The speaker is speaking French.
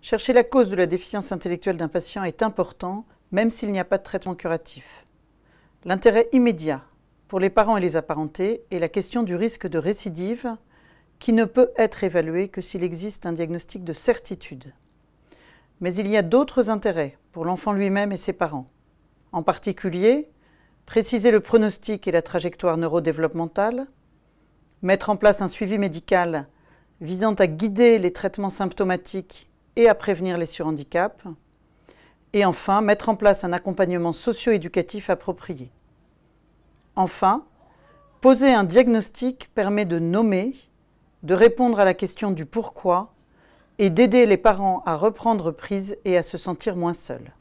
Chercher la cause de la déficience intellectuelle d'un patient est important, même s'il n'y a pas de traitement curatif. L'intérêt immédiat pour les parents et les apparentés est la question du risque de récidive qui ne peut être évalué que s'il existe un diagnostic de certitude. Mais il y a d'autres intérêts pour l'enfant lui-même et ses parents. En particulier, préciser le pronostic et la trajectoire neurodéveloppementale, mettre en place un suivi médical visant à guider les traitements symptomatiques et à prévenir les surhandicaps. Et enfin, mettre en place un accompagnement socio-éducatif approprié. Enfin, poser un diagnostic permet de nommer, de répondre à la question du pourquoi et d'aider les parents à reprendre prise et à se sentir moins seuls.